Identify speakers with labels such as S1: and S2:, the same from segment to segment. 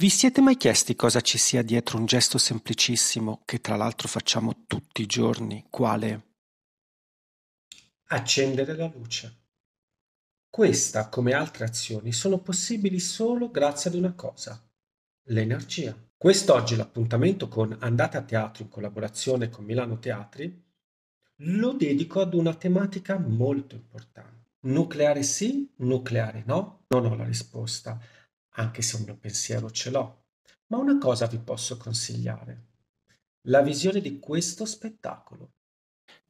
S1: Vi siete mai chiesti cosa ci sia dietro un gesto semplicissimo che tra l'altro facciamo tutti i giorni, quale accendere la luce? Questa, come altre azioni, sono possibili solo grazie ad una cosa, l'energia. Quest'oggi l'appuntamento con Andate a Teatro in collaborazione con Milano Teatri lo dedico ad una tematica molto importante. Nucleare sì, nucleare no? Non ho la risposta anche se un mio pensiero ce l'ho, ma una cosa vi posso consigliare. La visione di questo spettacolo.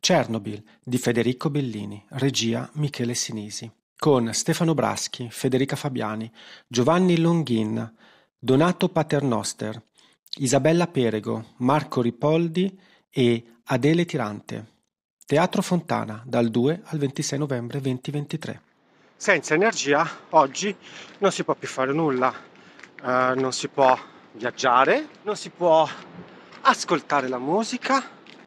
S1: Chernobyl di Federico Bellini, regia Michele Sinisi, con Stefano Braschi, Federica Fabiani, Giovanni Longhin, Donato Paternoster, Isabella Perego, Marco Ripoldi e Adele Tirante. Teatro Fontana dal 2 al 26 novembre 2023 senza energia oggi non si può più fare nulla, eh, non si può viaggiare, non si può ascoltare la musica,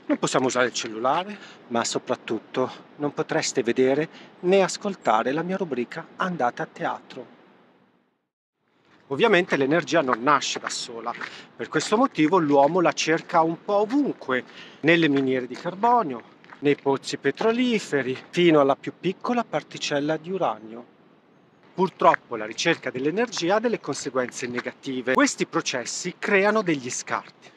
S1: non possiamo usare il cellulare, ma soprattutto non potreste vedere né ascoltare la mia rubrica Andate a teatro. Ovviamente l'energia non nasce da sola, per questo motivo l'uomo la cerca un po' ovunque, nelle miniere di carbonio, nei pozzi petroliferi fino alla più piccola particella di uranio. Purtroppo la ricerca dell'energia ha delle conseguenze negative. Questi processi creano degli scarti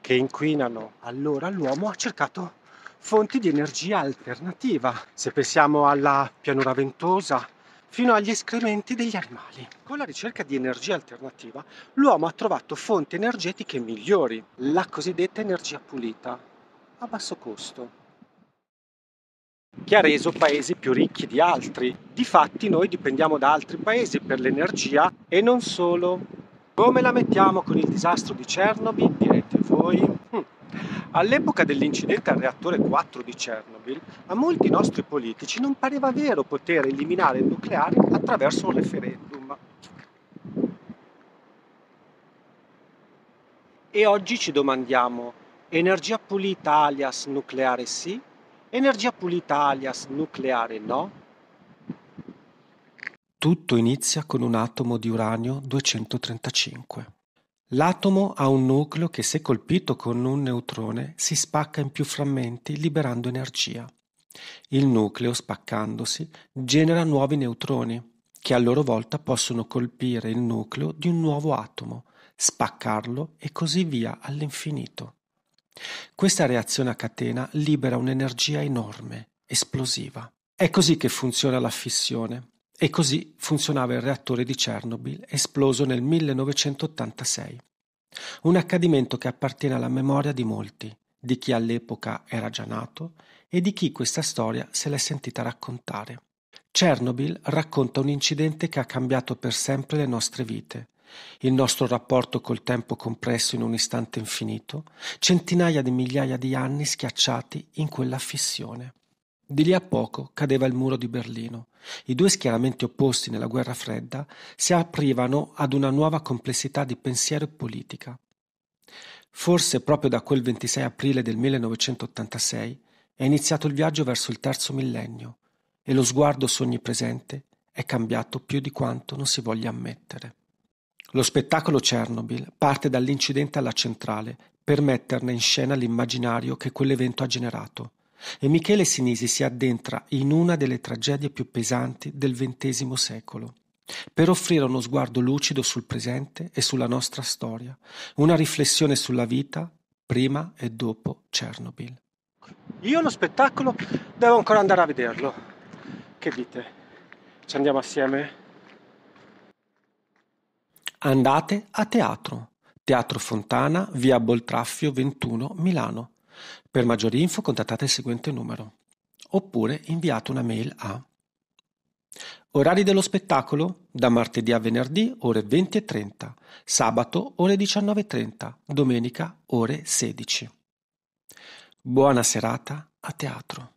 S1: che inquinano. Allora l'uomo ha cercato fonti di energia alternativa. Se pensiamo alla pianura ventosa, fino agli escrementi degli animali. Con la ricerca di energia alternativa, l'uomo ha trovato fonti energetiche migliori, la cosiddetta energia pulita, a basso costo che ha reso paesi più ricchi di altri. Difatti noi dipendiamo da altri paesi per l'energia e non solo. Come la mettiamo con il disastro di Chernobyl, direte voi? Hm. All'epoca dell'incidente al reattore 4 di Chernobyl, a molti nostri politici non pareva vero poter eliminare il nucleare attraverso un referendum. E oggi ci domandiamo, energia pulita alias nucleare sì Energia pulita alias nucleare no? Tutto inizia con un atomo di uranio 235. L'atomo ha un nucleo che se colpito con un neutrone si spacca in più frammenti liberando energia. Il nucleo, spaccandosi, genera nuovi neutroni, che a loro volta possono colpire il nucleo di un nuovo atomo, spaccarlo e così via all'infinito. Questa reazione a catena libera un'energia enorme, esplosiva. È così che funziona la fissione e così funzionava il reattore di Chernobyl esploso nel 1986. Un accadimento che appartiene alla memoria di molti, di chi all'epoca era già nato e di chi questa storia se l'è sentita raccontare. Chernobyl racconta un incidente che ha cambiato per sempre le nostre vite, il nostro rapporto col tempo compresso in un istante infinito, centinaia di migliaia di anni schiacciati in quella fissione. Di lì a poco cadeva il muro di Berlino. I due schieramenti opposti nella guerra fredda si aprivano ad una nuova complessità di pensiero e politica. Forse proprio da quel 26 aprile del 1986 è iniziato il viaggio verso il terzo millennio e lo sguardo su ogni presente è cambiato più di quanto non si voglia ammettere. Lo spettacolo Chernobyl parte dall'incidente alla centrale per metterne in scena l'immaginario che quell'evento ha generato. E Michele Sinisi si addentra in una delle tragedie più pesanti del XX secolo per offrire uno sguardo lucido sul presente e sulla nostra storia, una riflessione sulla vita prima e dopo Chernobyl. Io lo spettacolo devo ancora andare a vederlo. Che dite? Ci andiamo assieme? Andate a teatro. Teatro Fontana, via Boltraffio 21, Milano. Per maggiori info contattate il seguente numero. Oppure inviate una mail a Orari dello spettacolo? Da martedì a venerdì ore 20 e 30, sabato ore 19.30, domenica ore 16. Buona serata a teatro.